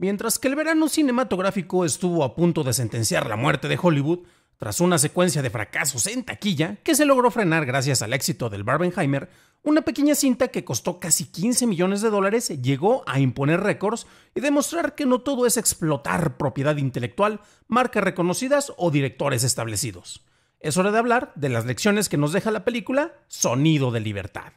Mientras que el verano cinematográfico estuvo a punto de sentenciar la muerte de Hollywood, tras una secuencia de fracasos en taquilla que se logró frenar gracias al éxito del Barbenheimer, una pequeña cinta que costó casi 15 millones de dólares llegó a imponer récords y demostrar que no todo es explotar propiedad intelectual, marcas reconocidas o directores establecidos. Es hora de hablar de las lecciones que nos deja la película Sonido de Libertad.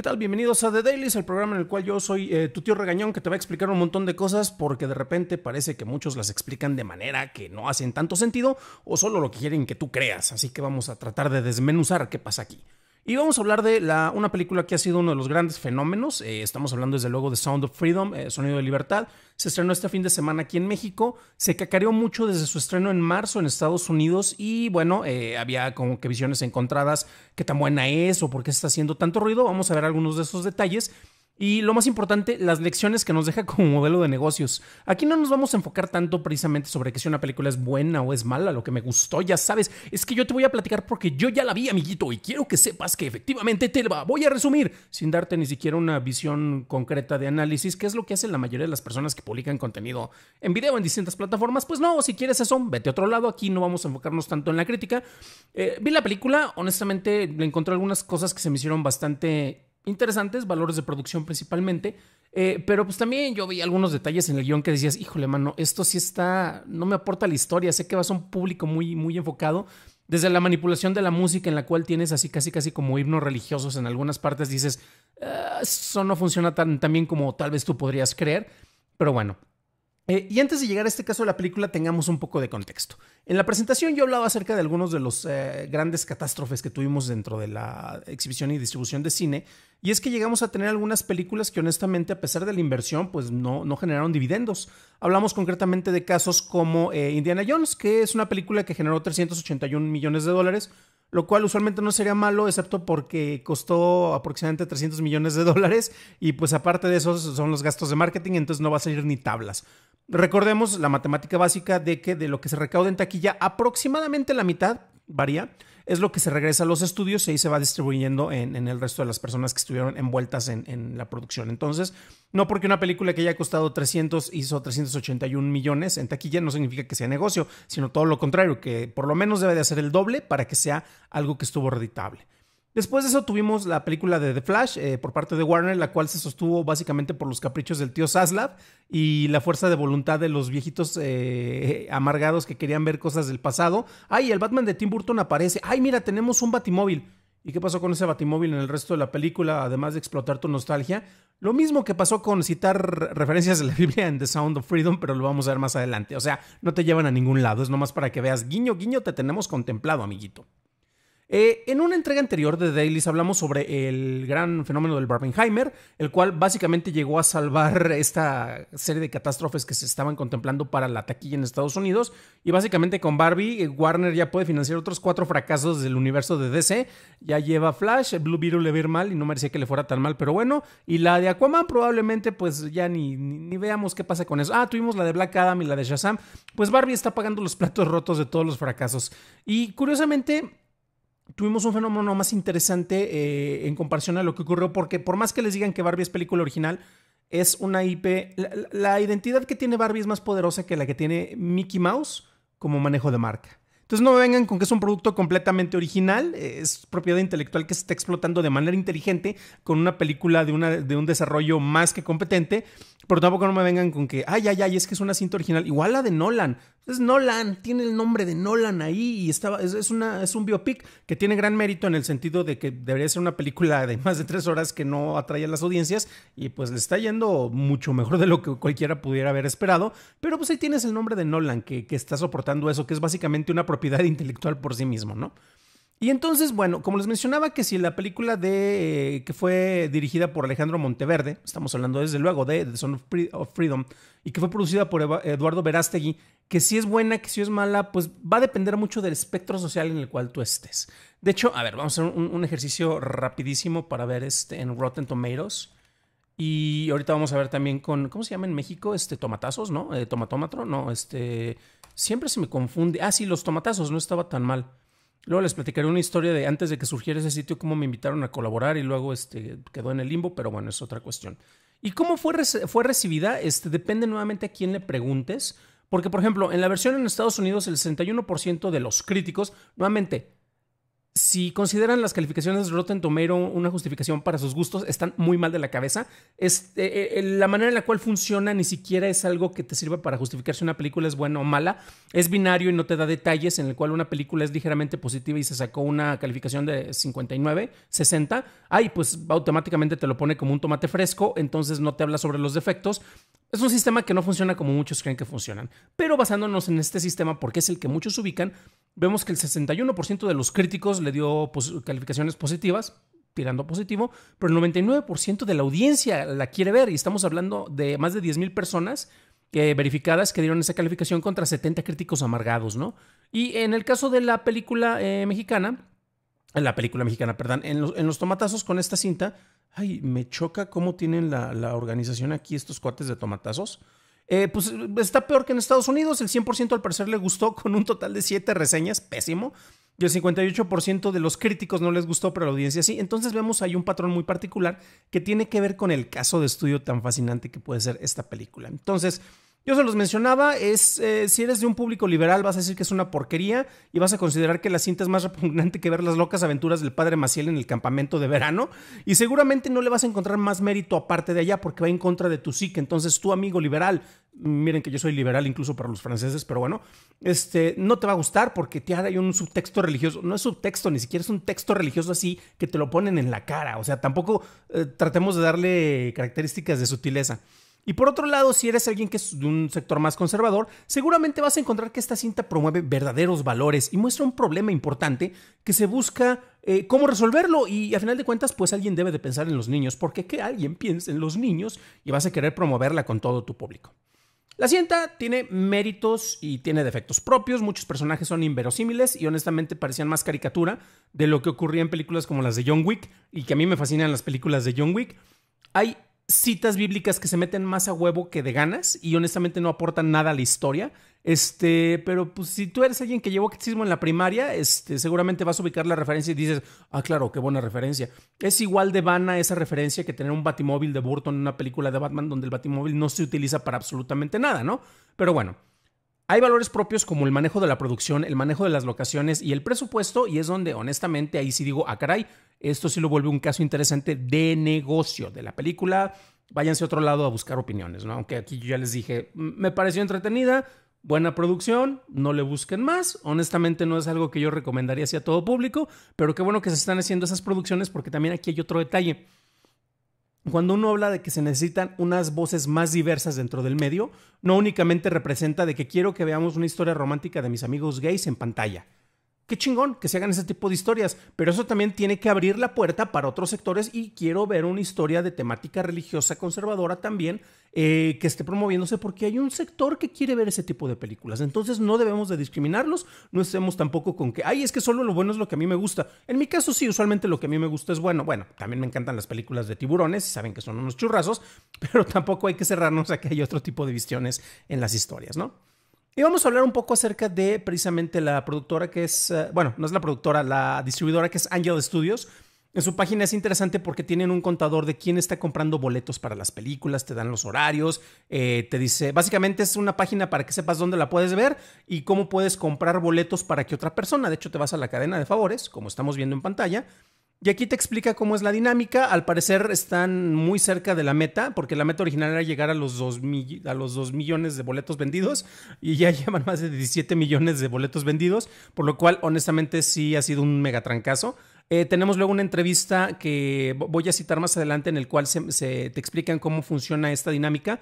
¿Qué tal? Bienvenidos a The Dailies, el programa en el cual yo soy eh, tu tío regañón que te va a explicar un montón de cosas porque de repente parece que muchos las explican de manera que no hacen tanto sentido o solo lo que quieren que tú creas. Así que vamos a tratar de desmenuzar qué pasa aquí. Y vamos a hablar de la, una película que ha sido uno de los grandes fenómenos. Eh, estamos hablando desde luego de Sound of Freedom, eh, Sonido de Libertad. Se estrenó este fin de semana aquí en México. Se cacareó mucho desde su estreno en marzo en Estados Unidos y bueno, eh, había como que visiones encontradas, qué tan buena es o por qué está haciendo tanto ruido. Vamos a ver algunos de esos detalles. Y lo más importante, las lecciones que nos deja como modelo de negocios. Aquí no nos vamos a enfocar tanto precisamente sobre que si una película es buena o es mala, lo que me gustó, ya sabes, es que yo te voy a platicar porque yo ya la vi, amiguito, y quiero que sepas que efectivamente te la voy a resumir, sin darte ni siquiera una visión concreta de análisis, que es lo que hacen la mayoría de las personas que publican contenido en video en distintas plataformas. Pues no, si quieres eso, vete a otro lado, aquí no vamos a enfocarnos tanto en la crítica. Eh, vi la película, honestamente, le encontré algunas cosas que se me hicieron bastante interesantes, valores de producción principalmente. Eh, pero pues también yo vi algunos detalles en el guión que decías, híjole, mano, esto sí está, no me aporta la historia, sé que vas a un público muy, muy enfocado. Desde la manipulación de la música en la cual tienes así casi casi como himnos religiosos en algunas partes, dices, ah, eso no funciona tan, bien como tal vez tú podrías creer, pero bueno. Eh, y antes de llegar a este caso de la película, tengamos un poco de contexto. En la presentación yo hablaba acerca de algunos de los eh, grandes catástrofes que tuvimos dentro de la exhibición y distribución de cine, y es que llegamos a tener algunas películas que honestamente, a pesar de la inversión, pues no, no generaron dividendos. Hablamos concretamente de casos como eh, Indiana Jones, que es una película que generó 381 millones de dólares, lo cual usualmente no sería malo, excepto porque costó aproximadamente 300 millones de dólares y pues aparte de eso son los gastos de marketing, entonces no va a salir ni tablas. Recordemos la matemática básica de que de lo que se recauda en taquilla, aproximadamente la mitad, varía, es lo que se regresa a los estudios y ahí se va distribuyendo en, el resto de las personas que estuvieron envueltas en, en, la producción. Entonces, no porque una película que haya costado 300 hizo 381 millones en taquilla no significa que sea negocio, sino todo lo contrario, que por lo menos debe de hacer el doble para que sea algo que estuvo reditable. Después de eso tuvimos la película de The Flash eh, por parte de Warner, la cual se sostuvo básicamente por los caprichos del tío Zaslav y la fuerza de voluntad de los viejitos eh, eh, amargados que querían ver cosas del pasado. Ay, el Batman de Tim Burton aparece. Ay, mira, tenemos un batimóvil. ¿Y qué pasó con ese batimóvil en el resto de la película, además de explotar tu nostalgia? Lo mismo que pasó con citar referencias de la Biblia en The Sound of Freedom, pero lo vamos a ver más adelante. O sea, no te llevan a ningún lado, es nomás para que veas, guiño, guiño, te tenemos contemplado, amiguito. Eh, en una entrega anterior de Dailies hablamos sobre el gran fenómeno del Barbenheimer, el cual básicamente llegó a salvar esta serie de catástrofes que se estaban contemplando para la taquilla en Estados Unidos. Y básicamente con Barbie, eh, Warner ya puede financiar otros cuatro fracasos del universo de DC. Ya lleva Flash, Blue Beetle le mal y no merecía que le fuera tan mal, pero bueno. Y la de Aquaman probablemente pues ya ni, ni veamos qué pasa con eso. Ah, tuvimos la de Black Adam y la de Shazam. Pues Barbie está pagando los platos rotos de todos los fracasos. Y curiosamente tuvimos un fenómeno más interesante eh, en comparación a lo que ocurrió, porque por más que les digan que Barbie es película original, es una IP. La, identidad que tiene Barbie es más poderosa que la que tiene Mickey Mouse como manejo de marca. Entonces no me vengan con que es un producto completamente original, es propiedad intelectual que se está explotando de manera inteligente con una película de, una, de un desarrollo más que competente, pero tampoco no me vengan con que, ay, ay, ay, es que es una cinta original, igual la de Nolan, es Nolan, tiene el nombre de Nolan ahí y estaba, es, una, es un biopic que tiene gran mérito en el sentido de que debería ser una película de más de tres horas que no atrae a las audiencias y pues le está yendo mucho mejor de lo que cualquiera pudiera haber esperado, pero pues ahí tienes el nombre de Nolan que, que está soportando eso, que es básicamente una propiedad intelectual por sí mismo, ¿no? Y entonces, bueno, como les mencionaba que si la película de eh, que fue dirigida por Alejandro Monteverde, estamos hablando desde luego de The Son of Freedom, y que fue producida por Eduardo Verástegui, que si es buena, que si es mala, pues va a depender mucho del espectro social en el cual tú estés. De hecho, a ver, vamos a hacer un, ejercicio rapidísimo para ver este en Rotten Tomatoes. Y ahorita vamos a ver también con, ¿cómo se llama en México? Este, tomatazos, ¿no? Tomatómatro, eh, tomatómetro, no, este, siempre se me confunde. Ah, sí, los tomatazos, no estaba tan mal. Luego les platicaré una historia de antes de que surgiera ese sitio, cómo me invitaron a colaborar y luego este, quedó en el limbo, pero bueno, es otra cuestión. ¿Y cómo fue, fue recibida? Este, depende nuevamente a quién le preguntes, porque por ejemplo, en la versión en Estados Unidos, el 61% de los críticos, nuevamente, si consideran las calificaciones Rotten Tomato una justificación para sus gustos, están muy mal de la cabeza. Este, eh, eh, la manera en la cual funciona ni siquiera es algo que te sirva para justificar si una película es buena o mala. Es binario y no te da detalles en el cual una película es ligeramente positiva y se sacó una calificación de 59, 60. Ay, pues automáticamente te lo pone como un tomate fresco, entonces no te habla sobre los defectos. Es un sistema que no funciona como muchos creen que funcionan, pero basándonos en este sistema, porque es el que muchos ubican, vemos que el 61% de los críticos le dio pues, calificaciones positivas, tirando positivo, pero el 99% de la audiencia la quiere ver y estamos hablando de más de 10.000 personas eh, verificadas que dieron esa calificación contra 70 críticos amargados, ¿no? Y en el caso de la película eh, mexicana, en la película mexicana, perdón, en los, en los tomatazos con esta cinta, ay, me choca cómo tienen la, organización aquí estos cuates de tomatazos. Eh, pues está peor que en Estados Unidos. El 100% al parecer le gustó con un total de 7 reseñas, pésimo. Y el 58% de los críticos no les gustó, pero la audiencia sí. Entonces vemos ahí un patrón muy particular que tiene que ver con el caso de estudio tan fascinante que puede ser esta película. Entonces, yo se los mencionaba, es eh, si eres de un público liberal vas a decir que es una porquería y vas a considerar que la cinta es más repugnante que ver las locas aventuras del padre Maciel en el campamento de verano y seguramente no le vas a encontrar más mérito aparte de allá porque va en contra de tu psique. Entonces tu amigo liberal, miren que yo soy liberal incluso para los franceses, pero bueno, este, no te va a gustar porque te hay un subtexto religioso. No es subtexto, ni siquiera es un texto religioso así que te lo ponen en la cara. O sea, tampoco eh, tratemos de darle características de sutileza. Y por otro lado, si eres alguien que es de un sector más conservador, seguramente vas a encontrar que esta cinta promueve verdaderos valores y muestra un problema importante que se busca eh, cómo resolverlo y a final de cuentas, pues alguien debe de pensar en los niños, porque que alguien piense en los niños y vas a querer promoverla con todo tu público. La cinta tiene méritos y tiene defectos propios, muchos personajes son inverosímiles y honestamente parecían más caricatura de lo que ocurría en películas como las de John Wick y que a mí me fascinan las películas de John Wick. Hay citas bíblicas que se meten más a huevo que de ganas y honestamente no aportan nada a la historia. Este, pero pues si tú eres alguien que llevó catecismo en la primaria, este, seguramente vas a ubicar la referencia y dices, ah, claro, qué buena referencia. Es igual de vana esa referencia que tener un batimóvil de Burton en una película de Batman donde el batimóvil no se utiliza para absolutamente nada, ¿no? Pero bueno. Hay valores propios como el manejo de la producción, el manejo de las locaciones y el presupuesto y es donde honestamente ahí sí digo, ah caray, esto sí lo vuelve un caso interesante de negocio de la película. Váyanse a otro lado a buscar opiniones, ¿no? Aunque aquí yo ya les dije, me pareció entretenida, buena producción, no le busquen más. Honestamente no es algo que yo recomendaría hacia todo público, pero qué bueno que se están haciendo esas producciones porque también aquí hay otro detalle cuando uno habla de que se necesitan unas voces más diversas dentro del medio, no únicamente representa de que quiero que veamos una historia romántica de mis amigos gays en pantalla qué chingón que se hagan ese tipo de historias, pero eso también tiene que abrir la puerta para otros sectores y quiero ver una historia de temática religiosa conservadora también eh, que esté promoviéndose porque hay un sector que quiere ver ese tipo de películas. Entonces no debemos de discriminarlos, no estemos tampoco con que, ay, es que solo lo bueno es lo que a mí me gusta. En mi caso sí, usualmente lo que a mí me gusta es bueno. Bueno, también me encantan las películas de tiburones, saben que son unos churrazos, pero tampoco hay que cerrarnos a que hay otro tipo de visiones en las historias, ¿no? Y vamos a hablar un poco acerca de precisamente la productora que es, eh, bueno, no es la productora, la distribuidora que es Angel Studios. En su página es interesante porque tienen un contador de quién está comprando boletos para las películas, te dan los horarios, eh, te dice, básicamente es una página para que sepas dónde la puedes ver y cómo puedes comprar boletos para que otra persona, de hecho te vas a la cadena de favores, como estamos viendo en pantalla, y aquí te explica cómo es la dinámica. Al parecer están muy cerca de la meta, porque la meta original era llegar a los 2, a los 2 millones de boletos vendidos y ya llevan más de 17 millones de boletos vendidos, por lo cual honestamente sí ha sido un mega trancazo. Eh, tenemos luego una entrevista que voy a citar más adelante en el cual se te explican cómo funciona esta dinámica,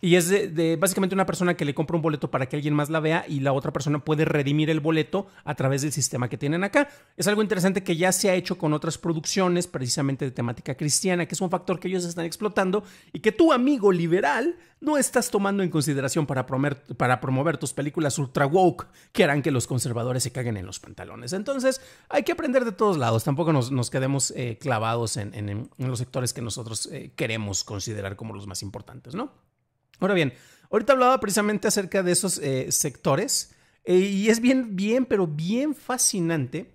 y es de, básicamente una persona que le compra un boleto para que alguien más la vea y la otra persona puede redimir el boleto a través del sistema que tienen acá. Es algo interesante que ya se ha hecho con otras producciones, precisamente de temática cristiana, que es un factor que ellos están explotando y que tu amigo liberal no estás tomando en consideración para, promover, para promover tus películas ultra woke que harán que los conservadores se caguen en los pantalones. Entonces, hay que aprender de todos lados. Tampoco nos, nos quedemos eh, clavados en, los sectores que nosotros eh, queremos considerar como los más importantes, ¿no? Ahora bien, ahorita hablaba precisamente acerca de esos eh, sectores eh, y es bien, bien, pero bien fascinante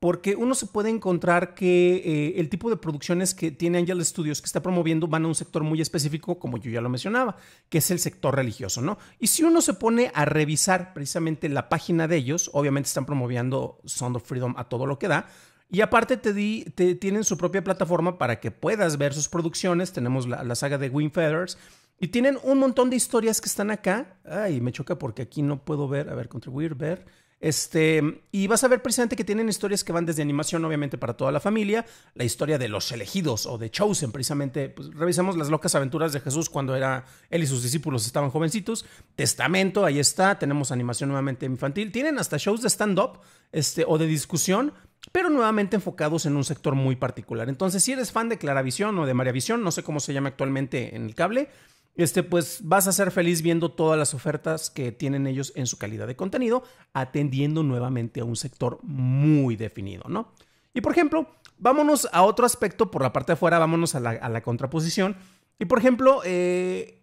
porque uno se puede encontrar que eh, el tipo de producciones que tiene Angel Studios que está promoviendo van a un sector muy específico, como yo ya lo mencionaba, que es el sector religioso, ¿no? Y si uno se pone a revisar precisamente la página de ellos, obviamente están promoviendo Sound of Freedom a todo lo que da, y aparte te, di, tienen su propia plataforma para que puedas ver sus producciones. Tenemos la, la saga de Wing Feathers, y tienen un montón de historias que están acá. Ay, me choca porque aquí no puedo ver. A ver, contribuir, ver. Este, y vas a ver precisamente que tienen historias que van desde animación, obviamente, para toda la familia, la historia de los elegidos o de Chosen, precisamente. Pues, revisamos las locas aventuras de Jesús cuando era él y sus discípulos estaban jovencitos. Testamento, ahí está. Tenemos animación nuevamente infantil. Tienen hasta shows de stand-up este, o de discusión, pero nuevamente enfocados en un sector muy particular. Entonces, si eres fan de Claravisión o de Visión, no sé cómo se llama actualmente en el cable, este, pues vas a ser feliz viendo todas las ofertas que tienen ellos en su calidad de contenido, atendiendo nuevamente a un sector muy definido, ¿no? Y por ejemplo, vámonos a otro aspecto por la parte de afuera, vámonos a la, contraposición. Y por ejemplo, eh,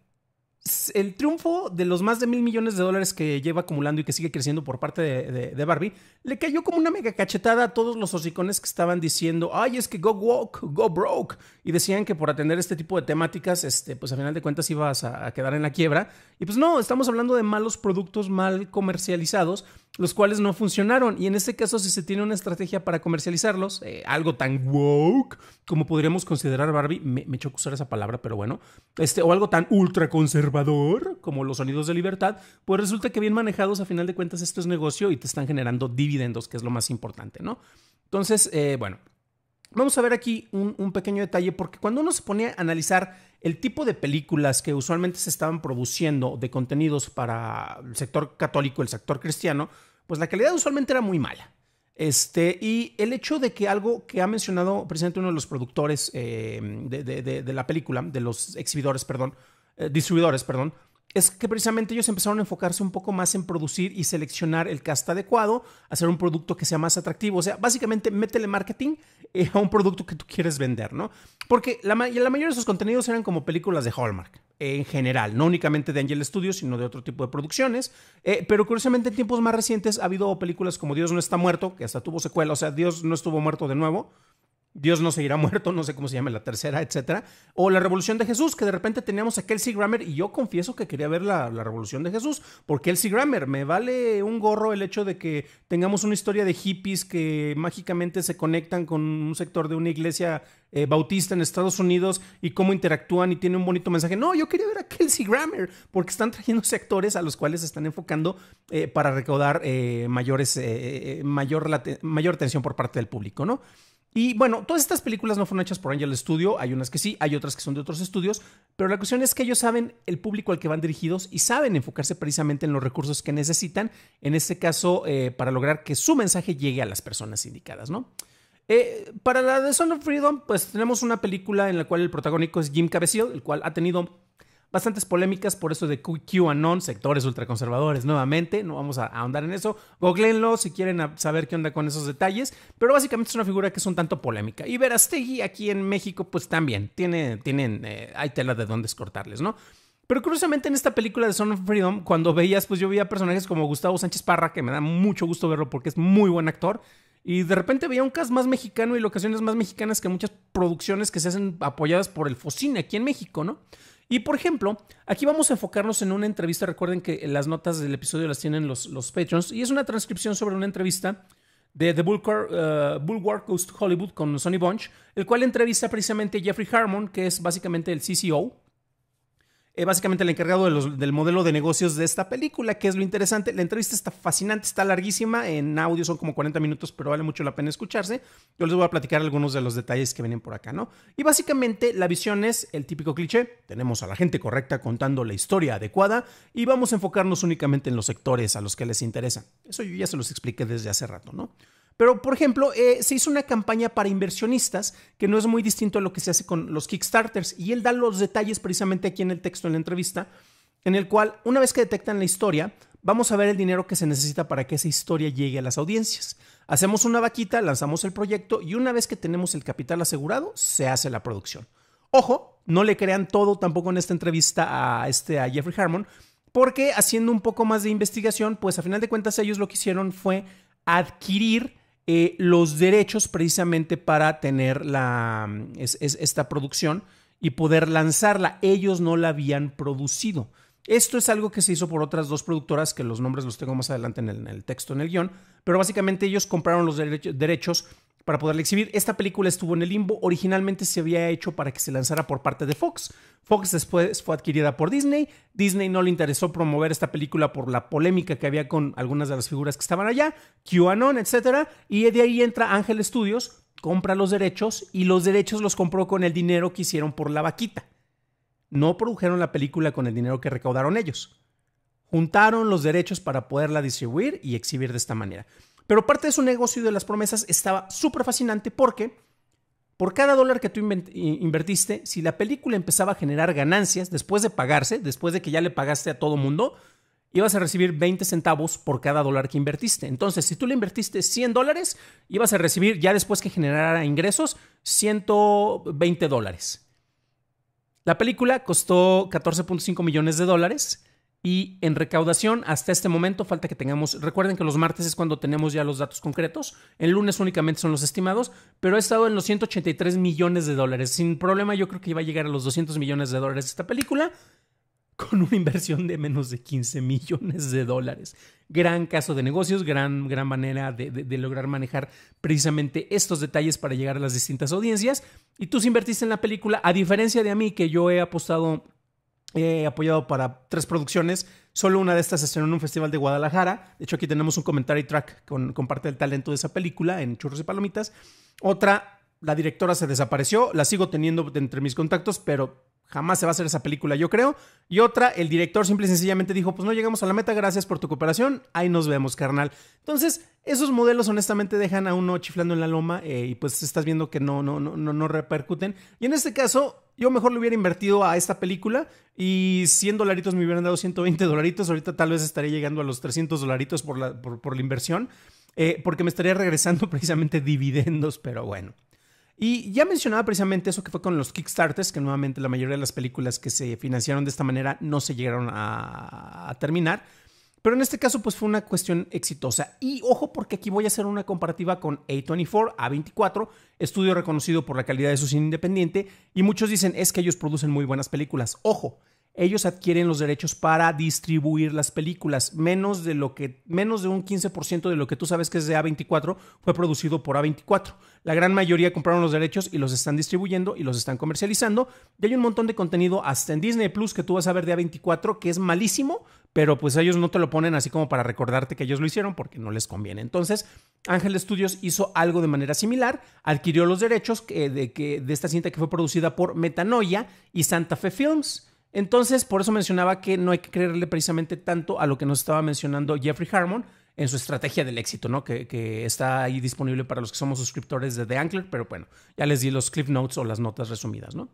el triunfo de los más de mil millones de dólares que lleva acumulando y que sigue creciendo por parte de, Barbie, le cayó como una mega cachetada a todos los hocicones que estaban diciendo, ay, es que go woke, go broke. Y decían que por atender este tipo de temáticas, este, pues a final de cuentas ibas a, quedar en la quiebra. Y pues no, estamos hablando de malos productos mal comercializados, los cuales no funcionaron. Y en este caso, si se tiene una estrategia para comercializarlos, eh, algo tan woke como podríamos considerar Barbie, me, me usar esa palabra, pero bueno, este, o algo tan ultra conservador como los sonidos de libertad, pues resulta que bien manejados, a final de cuentas, esto es negocio y te están generando dividendos, que es lo más importante, ¿no? Entonces, eh, bueno, vamos a ver aquí un, pequeño detalle, porque cuando uno se pone a analizar el tipo de películas que usualmente se estaban produciendo de contenidos para el sector católico, el sector cristiano, pues la calidad usualmente era muy mala. Este, y el hecho de que algo que ha mencionado precisamente uno de los productores eh, de, la película, de los exhibidores, perdón, eh, distribuidores, perdón, es que precisamente ellos empezaron a enfocarse un poco más en producir y seleccionar el cast adecuado, hacer un producto que sea más atractivo. O sea, básicamente métele marketing eh, a un producto que tú quieres vender, ¿no? Porque la, mayoría de sus contenidos eran como películas de Hallmark, en general, no únicamente de Angel Studios, sino de otro tipo de producciones. Eh, pero curiosamente en tiempos más recientes ha habido películas como Dios no está muerto, que hasta tuvo secuela, o sea, Dios no estuvo muerto de nuevo. Dios no seguirá muerto, no sé cómo se llama la tercera, etcétera. O la revolución de Jesús, que de repente teníamos a Kelsey Grammer y yo confieso que quería ver la, revolución de Jesús porque Kelsey Grammer. Me vale un gorro el hecho de que tengamos una historia de hippies que mágicamente se conectan con un sector de una iglesia eh, bautista en Estados Unidos y cómo interactúan y tiene un bonito mensaje. No, yo quería ver a Kelsey Grammer porque están trayendo sectores a los cuales se están enfocando eh, para recaudar eh, mayores, mayor, mayor atención por parte del público, ¿no? Y bueno, todas estas películas no fueron hechas por Angel Studio, hay unas que sí, hay otras que son de otros estudios, pero la cuestión es que ellos saben el público al que van dirigidos y saben enfocarse precisamente en los recursos que necesitan, en este caso, eh, para lograr que su mensaje llegue a las personas indicadas, ¿no? Eh, para la de Son of Freedom, pues tenemos una película en la cual el protagónico es Jim Caviezel, el cual ha tenido bastantes polémicas por eso de QAnon, sectores ultraconservadores nuevamente, no vamos a ahondar en eso, googleenlo si quieren saber qué onda con esos detalles, pero básicamente es una figura que es un tanto polémica. Y Verastegui aquí en México pues también, tiene, tienen, eh, hay tela de dónde escortarles, ¿no? Pero curiosamente en esta película de Son of Freedom, cuando veías, pues yo veía personajes como Gustavo Sánchez Parra, que me da mucho gusto verlo porque es muy buen actor. Y de repente veía un cast más mexicano y locaciones más mexicanas que muchas producciones que se hacen apoyadas por el Focine aquí en México, ¿no? Y por ejemplo, aquí vamos a enfocarnos en una entrevista. Recuerden que las notas del episodio las tienen los, los patrons. Y es una transcripción sobre una entrevista de The Bulwark, eh, Hollywood con Sonny Bunch, el cual entrevista precisamente a Jeffrey Harmon, que es básicamente el CCO eh, básicamente el encargado del modelo de negocios de esta película, que es lo interesante. La entrevista está fascinante, está larguísima, en audio son como 40 minutos, pero vale mucho la pena escucharse. Yo les voy a platicar algunos de los detalles que vienen por acá, ¿no? Y básicamente la visión es el típico cliché, tenemos a la gente correcta contando la historia adecuada y vamos a enfocarnos únicamente en los sectores a los que les interesan. Eso yo ya se los expliqué desde hace rato, ¿no? Pero, por ejemplo, eh, se hizo una campaña para inversionistas que no es muy distinto a lo que se hace con los Kickstarters. Y él da los detalles precisamente aquí en el texto, en la entrevista, en el cual, una vez que detectan la historia, vamos a ver el dinero que se necesita para que esa historia llegue a las audiencias. Hacemos una vaquita, lanzamos el proyecto y una vez que tenemos el capital asegurado, se hace la producción. Ojo, no le crean todo tampoco en esta entrevista a, este, a Jeffrey Harmon, porque haciendo un poco más de investigación, pues a final de cuentas ellos lo que hicieron fue adquirir eh, los derechos precisamente para tener la, mm, esta producción y poder lanzarla. Ellos no la habían producido. Esto es algo que se hizo por otras dos productoras, que los nombres los tengo más adelante en el, texto, en el guión, pero básicamente ellos compraron los derechos para poderla exhibir. Esta película estuvo en el limbo. Originalmente se había hecho para que se lanzara por parte de Fox. Fox después fue adquirida por Disney. Disney no le interesó promover esta película por la polémica que había con algunas de las figuras que estaban allá, QAnon, etc. Y de ahí entra Ángel Studios, compra los derechos y los derechos los compró con el dinero que hicieron por la vaquita. No produjeron la película con el dinero que recaudaron ellos juntaron los derechos para poderla distribuir y exhibir de esta manera. Pero parte de su negocio y de las promesas estaba súper fascinante porque por cada dólar que tú invertiste, si la película empezaba a generar ganancias después de pagarse, después de que ya le pagaste a todo mundo, ibas a recibir 20 centavos por cada dólar que invertiste. Entonces, si tú le invertiste 100 dólares, ibas a recibir, ya después que generara ingresos, 120 dólares. La película costó 14.5 millones de dólares y en recaudación, hasta este momento falta que tengamos, recuerden que los martes es cuando tenemos ya los datos concretos, el lunes únicamente son los estimados, pero ha estado en los 183 millones de dólares. Sin problema, yo creo que iba a llegar a los 200 millones de dólares esta película, con una inversión de menos de 15 millones de dólares. Gran caso de negocios, gran, gran manera de, lograr manejar precisamente estos detalles para llegar a las distintas audiencias. Y tú si invertiste en la película, a diferencia de a mí, que yo he apostado He apoyado para tres producciones. Solo una de estas estrenó en un festival de Guadalajara. De hecho, aquí tenemos un commentary track con, con parte del talento de esa película en Churros y Palomitas. Otra, la directora se desapareció. La sigo teniendo entre mis contactos, pero Jamás se va a hacer esa película, yo creo. Y otra, el director simple y sencillamente dijo, pues no llegamos a la meta, gracias por tu cooperación, ahí nos vemos, carnal. Entonces, esos modelos honestamente dejan a uno chiflando en la loma eh, y pues estás viendo que no, no, no, no repercuten. Y en este caso, yo mejor le hubiera invertido a esta película y 100 dolaritos me hubieran dado 120 dolaritos, ahorita tal vez estaría llegando a los 300 dolaritos por la, por, la inversión, eh, porque me estaría regresando precisamente dividendos, pero bueno. Y ya mencionaba precisamente eso que fue con los Kickstarters, que nuevamente la mayoría de las películas que se financiaron de esta manera no se llegaron a, terminar. Pero en este caso, pues fue una cuestión exitosa. Y ojo, porque aquí voy a hacer una comparativa con A24, A24, estudio reconocido por la calidad de su cine independiente, y muchos dicen es que ellos producen muy buenas películas. Ojo, ellos adquieren los derechos para distribuir las películas. Menos de lo que menos de un 15% de lo que tú sabes que es de A24 fue producido por A24. La gran mayoría compraron los derechos y los están distribuyendo y los están comercializando. Y hay un montón de contenido hasta en Disney Plus que tú vas a ver de A24 que es malísimo, pero pues ellos no te lo ponen así como para recordarte que ellos lo hicieron porque no les conviene. Entonces, Ángel Studios hizo algo de manera similar, adquirió los derechos eh, de, que de esta cinta que fue producida por Metanoia y Santa Fe Films entonces, por eso mencionaba que no hay que creerle precisamente tanto a lo que nos estaba mencionando Jeffrey Harmon en su estrategia del éxito, ¿no? Que, está ahí disponible para los que somos suscriptores de The Ankler, pero bueno, ya les di los clip notes o las notas resumidas, ¿no?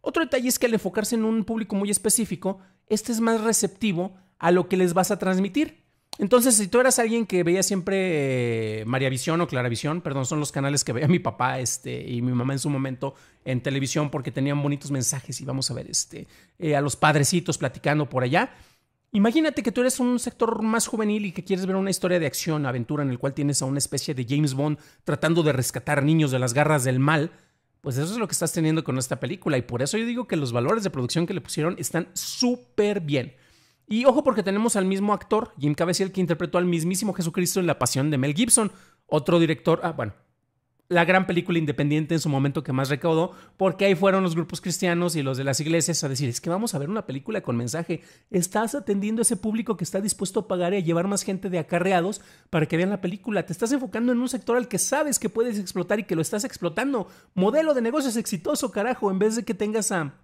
Otro detalle es que al enfocarse en un público muy específico, este es más receptivo a lo que les vas a transmitir. Entonces, si tú eras alguien que veía siempre eh, María Visión o Clara Visión, perdón, son los canales que veía mi papá este, y mi mamá en su momento en televisión porque tenían bonitos mensajes y vamos a ver este, eh, a los padrecitos platicando por allá. Imagínate que tú eres un sector más juvenil y que quieres ver una historia de acción, aventura en el cual tienes a una especie de James Bond tratando de rescatar niños de las garras del mal. Pues eso es lo que estás teniendo con esta película y por eso yo digo que los valores de producción que le pusieron están súper bien. Y ojo porque tenemos al mismo actor, Jim Caviezel, que interpretó al mismísimo Jesucristo en La Pasión de Mel Gibson, otro director, ah, bueno, la gran película independiente en su momento que más recaudó, porque ahí fueron los grupos cristianos y los de las iglesias a decir, es que vamos a ver una película con mensaje, estás atendiendo a ese público que está dispuesto a pagar y a llevar más gente de acarreados para que vean la película, te estás enfocando en un sector al que sabes que puedes explotar y que lo estás explotando, modelo de negocios exitoso, carajo, en vez de que tengas a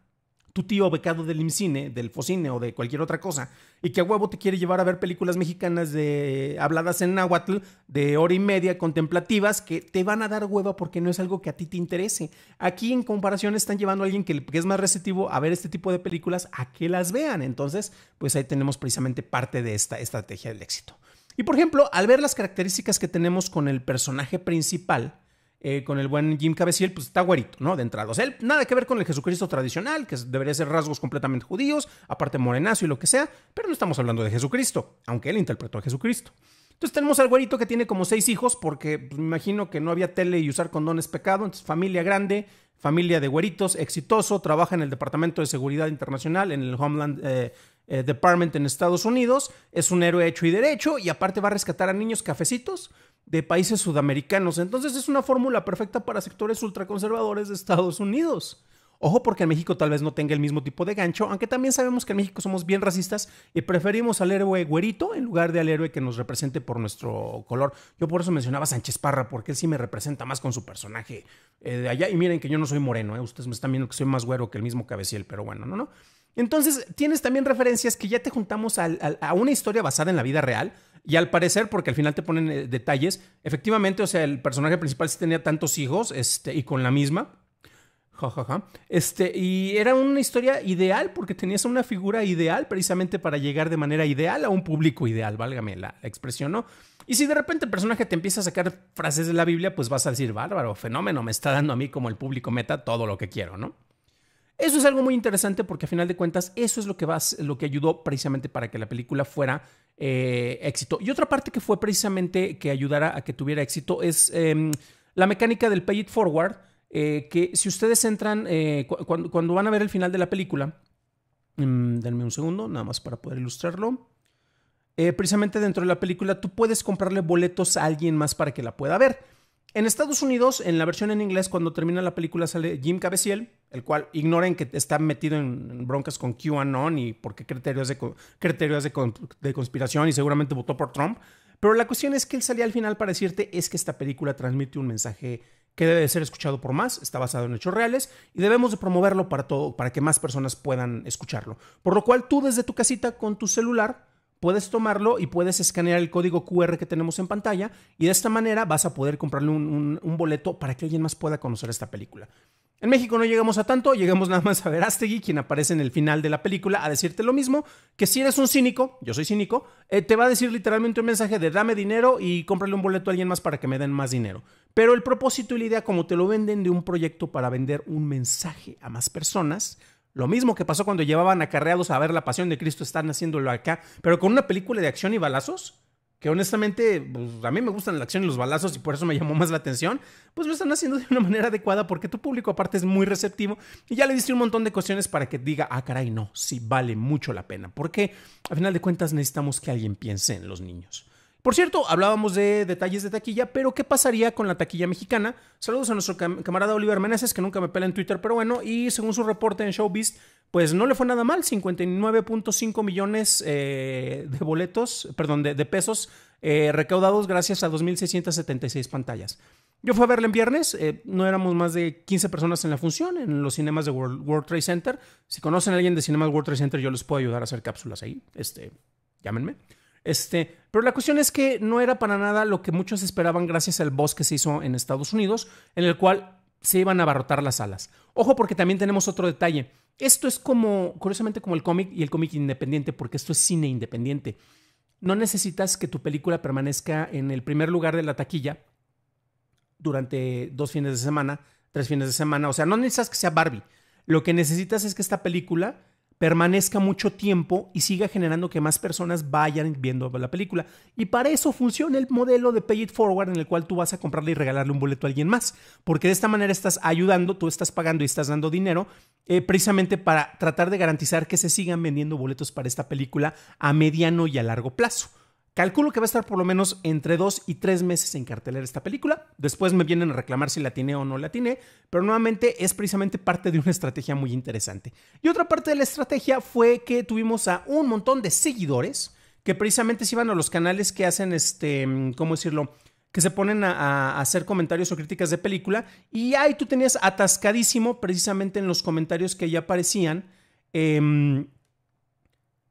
tu tío becado del IMCINE, del FOCINE o de cualquier otra cosa, y que a huevo te quiere llevar a ver películas mexicanas de habladas en náhuatl de hora y media contemplativas que te van a dar hueva porque no es algo que a ti te interese. Aquí en comparación están llevando a alguien que, que es más receptivo a ver este tipo de películas a que las vean. Entonces, pues ahí tenemos precisamente parte de esta estrategia del éxito. Y por ejemplo, al ver las características que tenemos con el personaje principal, eh, con el buen Jim Cabeciel, pues está güerito, ¿no? De entrada. O sea, él, nada que ver con el Jesucristo tradicional, que debería ser rasgos completamente judíos, aparte morenazo y lo que sea, pero no estamos hablando de Jesucristo, aunque él interpretó a Jesucristo. Entonces tenemos al güerito que tiene como seis hijos, porque pues, me imagino que no había tele y usar condones es pecado, entonces familia grande, familia de güeritos, exitoso, trabaja en el Departamento de Seguridad Internacional, en el Homeland eh, eh, Department en Estados Unidos, es un héroe hecho y derecho, y aparte va a rescatar a niños cafecitos de países sudamericanos. Entonces es una fórmula perfecta para sectores ultraconservadores de Estados Unidos. Ojo porque en México tal vez no tenga el mismo tipo de gancho, aunque también sabemos que en México somos bien racistas y preferimos al héroe güerito en lugar de al héroe que nos represente por nuestro color. Yo por eso mencionaba a Sánchez Parra, porque él sí me representa más con su personaje eh, de allá. Y miren que yo no soy moreno, eh. ustedes me están viendo que soy más güero que el mismo cabeciel, pero bueno, no, no. Entonces tienes también referencias que ya te juntamos a una historia basada en la vida real, y al parecer, porque al final te ponen eh, detalles, efectivamente, o sea, el personaje principal sí tenía tantos hijos este, y con la misma. Ja, Este, y era una historia ideal porque tenías una figura ideal precisamente para llegar de manera ideal a un público ideal, válgame la, la expresión, ¿no? Y si de repente el personaje te empieza a sacar frases de la Biblia, pues vas a decir, bárbaro, fenómeno, me está dando a mí como el público meta todo lo que quiero, ¿no? Eso es algo muy interesante porque a final de cuentas eso es lo que, va, lo que ayudó precisamente para que la película fuera eh, éxito. Y otra parte que fue precisamente que ayudara a que tuviera éxito es em, la mecánica del pay it forward, eh, que si ustedes entran, eh, cuando, van a ver el final de la película, em, denme un segundo, nada más para poder ilustrarlo. precisamente dentro de la película tú puedes comprarle boletos a alguien más para que la pueda ver. En Estados Unidos, en la versión en inglés, cuando termina la película sale Jim Cabeciel el cual ignoren que está metido en broncas con QAnon y por qué criterios de, criterios de, conspiración y seguramente votó por Trump. Pero la cuestión es que él salía al final para decirte es que esta película transmite un mensaje que debe ser escuchado por más, está basado en hechos reales y debemos de promoverlo para todo, para que más personas puedan escucharlo. Por lo cual tú desde tu casita con tu celular puedes tomarlo y puedes escanear el código QR que tenemos en pantalla y de esta manera vas a poder comprarle un, boleto para que alguien más pueda conocer esta película. En México no llegamos a tanto, llegamos nada más a ver quien aparece en el final de la película, a decirte lo mismo, que si eres un cínico, yo soy cínico, eh, te va a decir literalmente un mensaje de dame dinero y cómprale un boleto a alguien más para que me den más dinero. Pero el propósito y la idea, como te lo venden de un proyecto para vender un mensaje a más personas, lo mismo que pasó cuando llevaban acarreados a ver la pasión de Cristo, están haciéndolo acá, pero con una película de acción y balazos, que honestamente pues, a mí me gustan la acción y los balazos y por eso me llamó más la atención, pues lo están haciendo de una manera adecuada porque tu público aparte es muy receptivo y ya le diste un montón de cuestiones para que diga, ah, caray, no, sí vale mucho la pena, porque a final de cuentas necesitamos que alguien piense en los niños. Por cierto, hablábamos de detalles de taquilla, pero ¿qué pasaría con la taquilla mexicana? Saludos a nuestro camarada Oliver Meneses, que nunca me pela en Twitter, pero bueno, y según su reporte en Showbiz, pues no le fue nada mal, 59.5 millones eh, de boletos, perdón, de, pesos eh, recaudados gracias a 2.676 pantallas. Yo fui a verla en viernes, eh, no éramos más de 15 personas en la función, en los cinemas de World, Trade Center. Si conocen a alguien de cinemas World Trade Center, yo les puedo ayudar a hacer cápsulas ahí, este, llámenme. Este, pero la cuestión es que no era para nada lo que muchos esperaban gracias al boss que se hizo en Estados Unidos, en el cual se iban a abarrotar las alas. Ojo porque también tenemos otro detalle. Esto es como, curiosamente, como el cómic y el cómic independiente, porque esto es cine independiente. No necesitas que tu película permanezca en el primer lugar de la taquilla durante dos fines de semana, tres fines de semana. O sea, no necesitas que sea Barbie. Lo que necesitas es que esta película permanezca mucho tiempo y siga generando que más personas vayan viendo la película. Y para eso funciona el modelo de Pay It Forward en el cual tú vas a comprarle y regalarle un boleto a alguien más, porque de esta manera estás ayudando, tú estás pagando y estás dando dinero eh, precisamente para tratar de garantizar que se sigan vendiendo boletos para esta película a mediano y a largo plazo. Calculo que va a estar por lo menos entre dos y tres meses en cartelera esta película. Después me vienen a reclamar si la tiene o no la tiene, pero nuevamente es precisamente parte de una estrategia muy interesante. Y otra parte de la estrategia fue que tuvimos a un montón de seguidores que precisamente se iban a los canales que hacen este, ¿cómo decirlo? que se ponen a, a, hacer comentarios o críticas de película y ahí tú tenías atascadísimo precisamente en los comentarios que ya aparecían. Eh,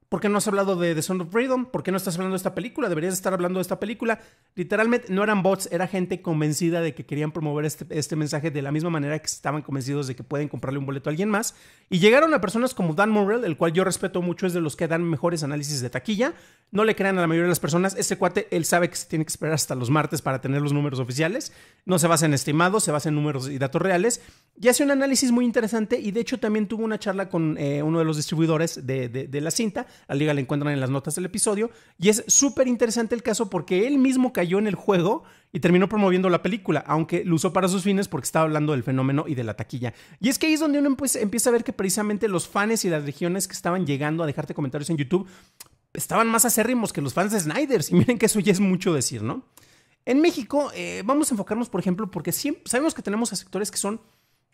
¿Por qué no has hablado de The Sound of Freedom? ¿Por qué no estás hablando de esta película? Deberías estar hablando de esta película. Literalmente no eran bots, era gente convencida de que querían promover este, este, mensaje de la misma manera que estaban convencidos de que pueden comprarle un boleto a alguien más. Y llegaron a personas como Dan Morrell, el cual yo respeto mucho, es de los que dan mejores análisis de taquilla. No le crean a la mayoría de las personas. Este cuate, él sabe que se tiene que esperar hasta los martes para tener los números oficiales. No se basa en estimados, se basa en números y datos reales. Y hace un análisis muy interesante y de hecho también tuvo una charla con eh, uno de los distribuidores de la cinta al Liga la encuentran en las notas del episodio. Y es súper interesante el caso porque él mismo cayó en el juego y terminó promoviendo la película, aunque lo usó para sus fines porque estaba hablando del fenómeno y de la taquilla. Y es que ahí es donde uno empieza a ver que precisamente los fans y las regiones que estaban llegando a dejarte comentarios en YouTube estaban más acérrimos que los fans de Snyder. Y miren que eso ya es mucho decir, ¿no? En México eh, vamos a enfocarnos, por ejemplo, porque sabemos que tenemos a sectores que son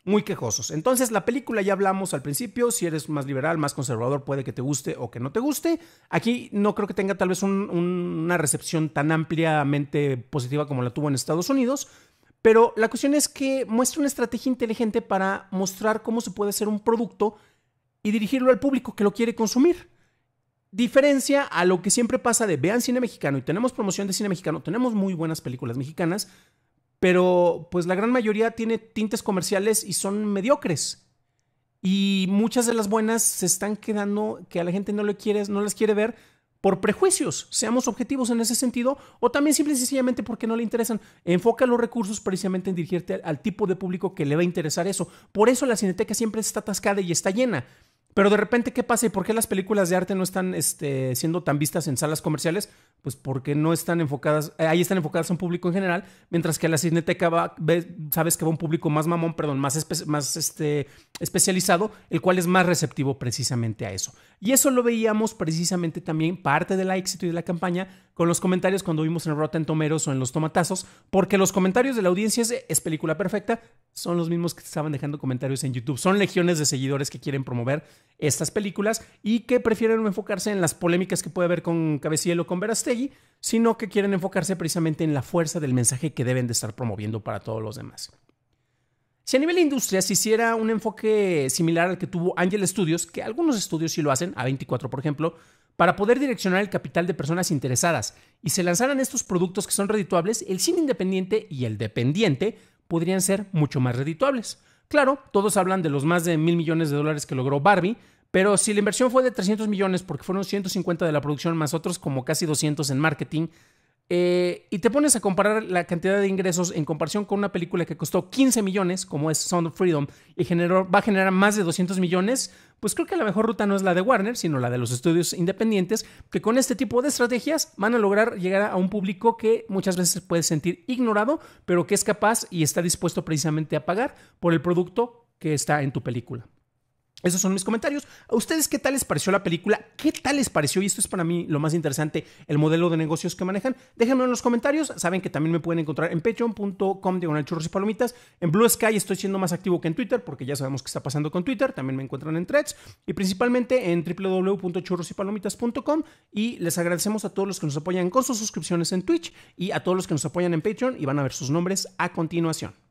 muy quejosos. Entonces, la película ya hablamos al principio, si eres más liberal, más conservador, puede que te guste o que no te guste. Aquí no creo que tenga tal vez una recepción tan ampliamente positiva como la tuvo en Estados Unidos, pero la cuestión es que muestra una estrategia inteligente para mostrar cómo se puede hacer un producto y dirigirlo al público que lo quiere consumir. Diferencia a lo que siempre pasa de vean cine mexicano y tenemos promoción de cine mexicano, tenemos muy buenas películas mexicanas, pero pues la gran mayoría tiene tintes comerciales y son mediocres. Y muchas de las buenas se están quedando que a la gente no, le no las quiere ver por prejuicios, seamos objetivos en ese sentido, o también simplemente sencillamente porque no le interesan. Enfoca los recursos precisamente en dirigirte al, al tipo de público que le va a interesar eso. Por eso la cineteca siempre está atascada y está llena. Pero de repente, ¿qué pasa? ¿Y por qué las películas de arte no están este, siendo tan vistas en salas comerciales? Pues porque no están enfocadas, eh, ahí están enfocadas a un público en general, mientras que a la cineteca va, sabes que va un público más mamón, perdón, más, más este, especializado, el cual es más receptivo precisamente a eso. Y eso lo veíamos precisamente también parte del éxito y de la campaña con los comentarios cuando vimos en Rotten Tomeros o en los Tomatazos, porque los comentarios de la audiencia es, es película perfecta, son los mismos que estaban dejando comentarios en YouTube. Son legiones de seguidores que quieren promover estas películas y que prefieren enfocarse en las polémicas que puede haber con Cabecielo o con Verastegui, sino que quieren enfocarse precisamente en la fuerza del mensaje que deben de estar promoviendo para todos los demás. Si a nivel de industria se hiciera un enfoque similar al que tuvo Angel Studios, que algunos estudios sí lo hacen, A24 por ejemplo, para poder direccionar el capital de personas interesadas y se lanzaran estos productos que son redituables, el cine independiente y el dependiente podrían ser mucho más redituables. Claro, todos hablan de los más de mil millones de dólares que logró Barbie, pero si la inversión fue de 300 millones porque fueron 150 de la producción más otros como casi 200 en marketing, eh, y te pones a comparar la cantidad de ingresos en comparación con una película que costó 15 millones, como es Sound of Freedom, y va a generar más de 200 millones, pues creo que la mejor ruta no es la de Warner, sino la de los estudios independientes, que con este tipo de estrategias van a lograr llegar a un público que muchas veces puede sentir ignorado, pero que es capaz y está dispuesto precisamente a pagar por el producto que está en tu película. Esos son mis comentarios. ¿A ustedes qué tal les pareció la película? ¿Qué tal les pareció? Y esto es para mí lo más interesante, el modelo de negocios que manejan. déjenme en los comentarios. Saben que también me pueden encontrar en patreon.com diagonal churros y palomitas. En Blue Sky estoy siendo más activo que en Twitter porque ya sabemos qué está pasando con Twitter. También me encuentran en threads y principalmente en www.churrosypalomitas.com. Y les agradecemos a todos los que nos apoyan con sus suscripciones en Twitch y a todos los que nos apoyan en Patreon y van a ver sus nombres a continuación.